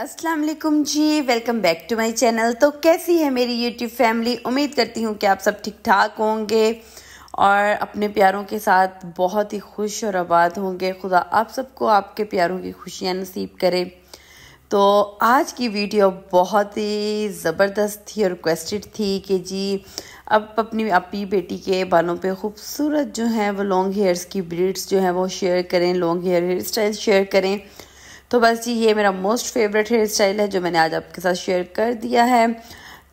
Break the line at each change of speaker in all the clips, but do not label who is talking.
Aslam ji welcome back to my channel तो कैसी है मेरी यूट्यूब फैमिली उम्मीद करती हूँ कि आप सब ठीक ठाक होंगे और अपने प्यारों के साथ बहुत ही खुश और आबाद होंगे खुदा आप सबको आपके प्यारों की खुशियाँ नसीब करें तो आज की वीडियो बहुत ही ज़बरदस्त थी और रिक्वेस्टेड थी कि जी अब अपनी अपनी बेटी के बालों पे खूबसूरत जो हैं वो लॉन्ग हेयर्स की ब्रीड्स जो हैं वो शेयर करें long hair hair style share करें तो बस जी ये मेरा मोस्ट फेवरेट हेयर स्टाइल है जो मैंने आज आपके साथ शेयर कर दिया है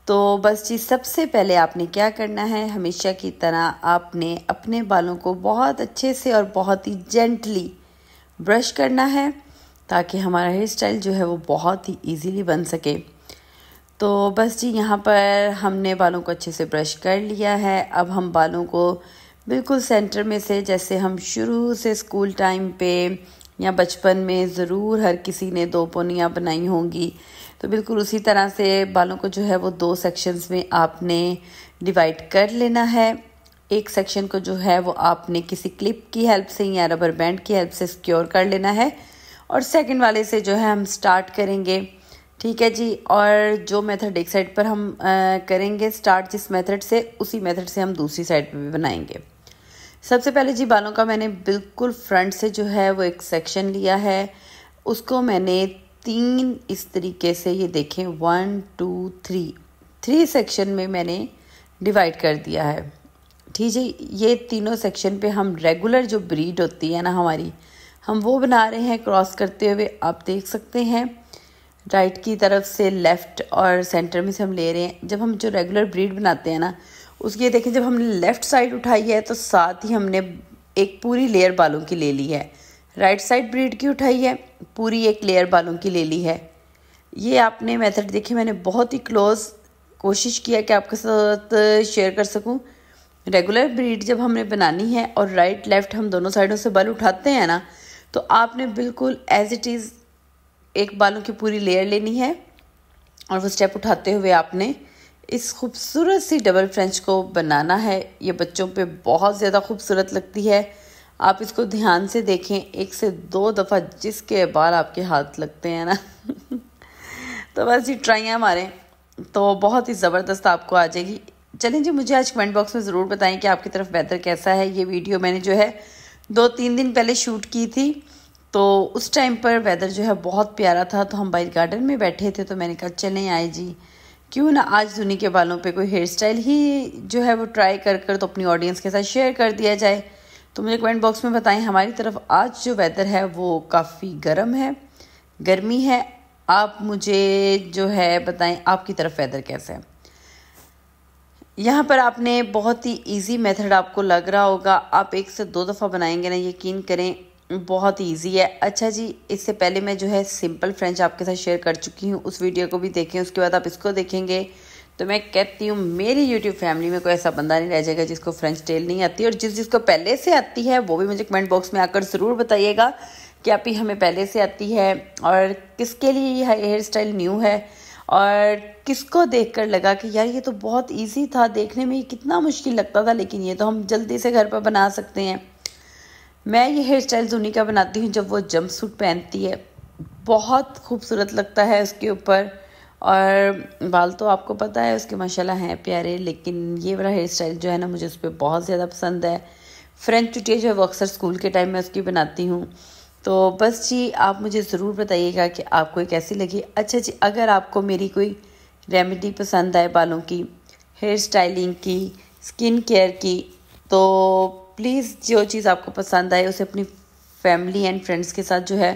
तो बस जी सबसे पहले आपने क्या करना है हमेशा की तरह आपने अपने बालों को बहुत अच्छे से और बहुत ही जेंटली ब्रश करना है ताकि हमारा हेयर स्टाइल जो है वो बहुत ही ईजीली बन सके तो बस जी यहाँ पर हमने बालों को अच्छे से ब्रश कर लिया है अब हम बालों को बिल्कुल सेंटर में से जैसे हम शुरू से स्कूल टाइम पे या बचपन में ज़रूर हर किसी ने दो पोनियाँ बनाई होंगी तो बिल्कुल उसी तरह से बालों को जो है वो दो सेक्शंस में आपने डिवाइड कर लेना है एक सेक्शन को जो है वो आपने किसी क्लिप की हेल्प से या रबर बैंड की हेल्प से सिक्योर कर लेना है और सेकंड वाले से जो है हम स्टार्ट करेंगे ठीक है जी और जो मेथड एक साइड पर हम आ, करेंगे स्टार्ट जिस मेथड से उसी मेथड से हम दूसरी साइड पर भी बनाएंगे सबसे पहले जी बालों का मैंने बिल्कुल फ्रंट से जो है वो एक सेक्शन लिया है उसको मैंने तीन इस तरीके से ये देखें one two three three section में मैंने डिवाइड कर दिया है ठीक है ये तीनों सेक्शन पे हम रेगुलर जो ब्रीड होती है ना हमारी हम वो बना रहे हैं क्रॉस करते हुए आप देख सकते हैं राइट की तरफ से लेफ़्ट और सेंटर में से हम ले रहे हैं जब हम जो रेगुलर ब्रीड बनाते हैं ना उसकी ये देखें जब हमने लेफ़्ट साइड उठाई है तो साथ ही हमने एक पूरी लेयर बालों की ले ली है राइट साइड ब्रीड की उठाई है पूरी एक लेयर बालों की ले ली है ये आपने मेथड देखे मैंने बहुत ही क्लोज कोशिश किया कि आपके साथ शेयर कर सकूं रेगुलर ब्रीड जब हमने बनानी है और राइट लेफ़्ट हम दोनों साइडों से बाल उठाते हैं ना तो आपने बिल्कुल एज इट इज़ एक बालों की पूरी लेयर लेनी है और वो स्टेप उठाते हुए आपने इस खूबसूरत सी डबल फ्रेंच को बनाना है ये बच्चों पे बहुत ज़्यादा खूबसूरत लगती है आप इसको ध्यान से देखें एक से दो दफ़ा जिसके बार आपके हाथ लगते हैं ना तो बस ये ट्राइयाँ मारें तो बहुत ही ज़बरदस्त आपको आ जाएगी चलें जी मुझे आज कमेंट बॉक्स में ज़रूर बताएं कि आपकी तरफ वेदर कैसा है ये वीडियो मैंने जो है दो तीन दिन पहले शूट की थी तो उस टाइम पर वेदर जो है बहुत प्यारा था तो हम बाइक गार्डन में बैठे थे तो मैंने कहा चलें आए जी क्यों ना आज धुनी के बालों पे कोई हेयर स्टाइल ही जो है वो ट्राई कर कर तो अपनी ऑडियंस के साथ शेयर कर दिया जाए तो मुझे कमेंट बॉक्स में बताएं हमारी तरफ आज जो वेदर है वो काफ़ी गर्म है गर्मी है आप मुझे जो है बताएं आपकी तरफ वेदर कैसे है यहाँ पर आपने बहुत ही इजी मेथड आपको लग रहा होगा आप एक से दो दफ़ा बनाएंगे ना यकीन करें बहुत इजी है अच्छा जी इससे पहले मैं जो है सिंपल फ्रेंच आपके साथ शेयर कर चुकी हूँ उस वीडियो को भी देखें उसके बाद आप इसको देखेंगे तो मैं कहती हूँ मेरी यूट्यूब फैमिली में कोई ऐसा बंदा नहीं रह जाएगा जिसको फ्रेंच टेल नहीं आती और जिस जिसको पहले से आती है वो भी मुझे कमेंट बॉक्स में आकर ज़रूर बताइएगा कि आप ही हमें पहले से आती है और किसके लिए यह हेयर स्टाइल न्यू है और किसको देखकर लगा कि यार ये तो बहुत इजी था देखने में ये कितना मुश्किल लगता था लेकिन ये तो हम जल्दी से घर पर बना सकते हैं मैं ये हेयर स्टाइल धोनी का बनाती हूँ जब वो जंप सूट पहनती है बहुत खूबसूरत लगता है उसके ऊपर और बाल तो आपको पता है उसके माशाल्लाह हैं प्यारे लेकिन ये वाला हेयर स्टाइल जो है ना मुझे उस पर बहुत ज़्यादा पसंद है फ्रेंच चुटिया जो है वो अक्सर स्कूल के टाइम में उसकी बनाती हूँ तो बस जी आप मुझे ज़रूर बताइएगा कि आपको कैसी लगी अच्छा जी अगर आपको मेरी कोई रेमेडी पसंद आए बालों की हेयर स्टाइलिंग की स्किन केयर की तो प्लीज़ जो चीज़ आपको पसंद आए उसे अपनी फैमिली एंड फ्रेंड्स के साथ जो है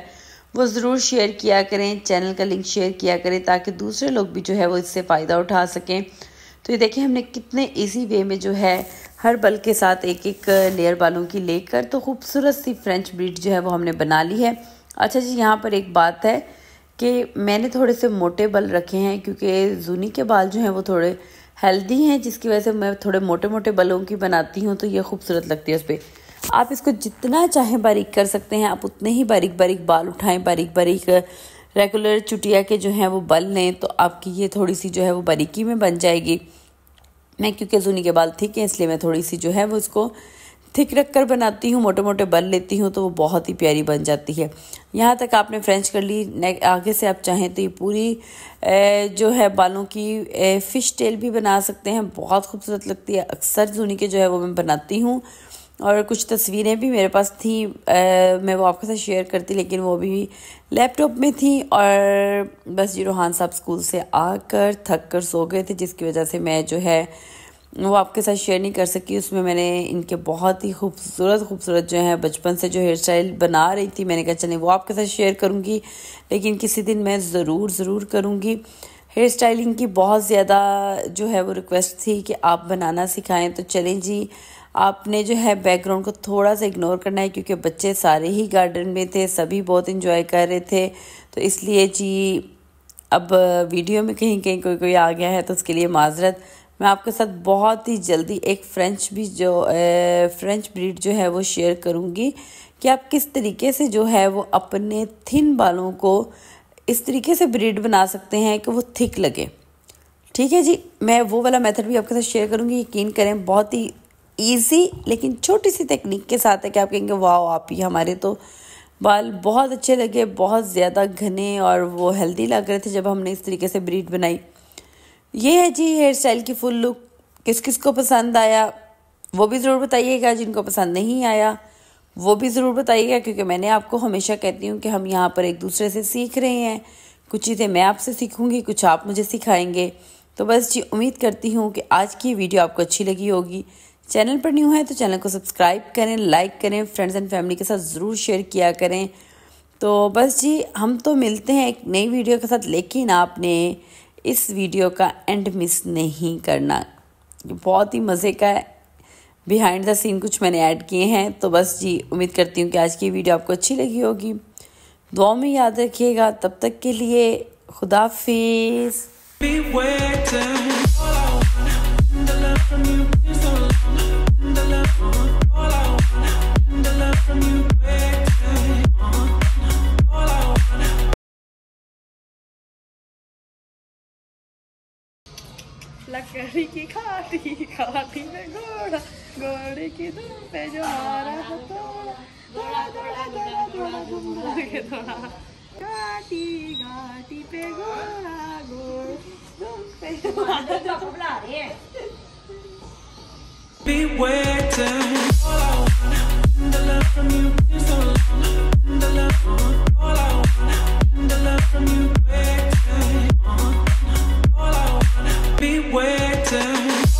वो ज़रूर शेयर किया करें चैनल का लिंक शेयर किया करें ताकि दूसरे लोग भी जो है वो इससे फ़ायदा उठा सकें तो ये देखिए हमने कितने इजी वे में जो है हर बल के साथ एक एक लेयर बालों की लेकर तो खूबसूरत सी फ्रेंच ब्रीड जो है वो हमने बना ली है अच्छा जी यहाँ पर एक बात है कि मैंने थोड़े से मोटे बल रखे हैं क्योंकि जूनी के बाल जो हैं वो थोड़े हेल्दी हैं जिसकी वजह से मैं थोड़े मोटे मोटे बलों की बनाती हूँ तो ये खूबसूरत लगती है उस पर आप इसको जितना चाहें बारीक कर सकते हैं आप उतने ही बारीक बारीक बाल उठाएं बारीक बारीक रेगुलर चुटिया के जो हैं वो बल लें तो आपकी ये थोड़ी सी जो है वो बारीकी में बन जाएगी मैं क्योंकि जूनी के बाल ठीक हैं इसलिए मैं थोड़ी सी जो है वो इसको थिक रख कर बनाती हूँ मोटे मोटे बन लेती हूँ तो वो बहुत ही प्यारी बन जाती है यहाँ तक आपने फ्रेंच कर ली आगे से आप चाहें तो ये पूरी जो है बालों की फ़िश टेल भी बना सकते हैं बहुत खूबसूरत लगती है अक्सर जूनी के जो है वो मैं बनाती हूँ और कुछ तस्वीरें भी मेरे पास थी मैं वो आपके साथ शेयर करती लेकिन वो भी लैपटॉप में थी और बस जी रोहान साहब स्कूल से आकर थक कर सो गए थे जिसकी वजह से मैं जो है वो आपके साथ शेयर नहीं कर सकी उसमें मैंने इनके बहुत ही खूबसूरत खूबसूरत जो है बचपन से जो हेयर स्टाइल बना रही थी मैंने कहा चले वो आपके साथ शेयर करूँगी लेकिन किसी दिन मैं ज़रूर ज़रूर करूँगी हेयर स्टाइलिंग की बहुत ज़्यादा जो है वो रिक्वेस्ट थी कि आप बनाना सिखाएं तो चलें जी आपने जो है बैकग्राउंड को थोड़ा सा इग्नोर करना है क्योंकि बच्चे सारे ही गार्डन में थे सभी बहुत इन्जॉय कर रहे थे तो इसलिए जी अब वीडियो में कहीं कहीं कोई कोई आ गया है तो उसके लिए माजरत मैं आपके साथ बहुत ही जल्दी एक फ्रेंच भी जो फ्रेंच ब्रीड जो है वो शेयर करूँगी कि आप किस तरीके से जो है वो अपने थिन बालों को इस तरीके से ब्रीड बना सकते हैं कि वो थिक लगे ठीक है जी मैं वो वाला मेथड भी आपके साथ शेयर करूँगी यकीन करें बहुत ही ईजी लेकिन छोटी सी टेक्निक के साथ है कि आप कहेंगे वाह आप ही हमारे तो बाल बहुत अच्छे लगे बहुत ज़्यादा घने और वो हेल्दी लग रहे थे जब हमने इस तरीके से ब्रीड बनाई ये है जी हेयर स्टाइल की फुल लुक किस किस को पसंद आया वो भी ज़रूर बताइएगा जिनको पसंद नहीं आया वो भी ज़रूर बताइएगा क्योंकि मैंने आपको हमेशा कहती हूँ कि हम यहाँ पर एक दूसरे से सीख रहे हैं कुछ चीज़ें मैं आपसे सीखूँगी कुछ आप मुझे सिखाएंगे तो बस जी उम्मीद करती हूँ कि आज की वीडियो आपको अच्छी लगी होगी चैनल पर न्यू है तो चैनल को सब्सक्राइब करें लाइक करें फ्रेंड्स एंड फैमिली के साथ ज़रूर शेयर किया करें तो बस जी हम तो मिलते हैं एक नई वीडियो के साथ लेकिन आपने इस वीडियो का एंड मिस नहीं करना बहुत ही मज़े का है बिहाइंड द सीन कुछ मैंने ऐड किए हैं तो बस जी उम्मीद करती हूँ कि आज की वीडियो आपको अच्छी लगी होगी दुआ में याद रखिएगा तब तक के लिए खुदाफिज करी की खाटी खाटी में घोड़ा घोड़े की दुम पे जो मारा तो थोड़ा थोड़ा थोड़ा थोड़ा थोड़ा के दौड़ा घाटी घाटी पे घोड़ा घोड़ दुम पे answers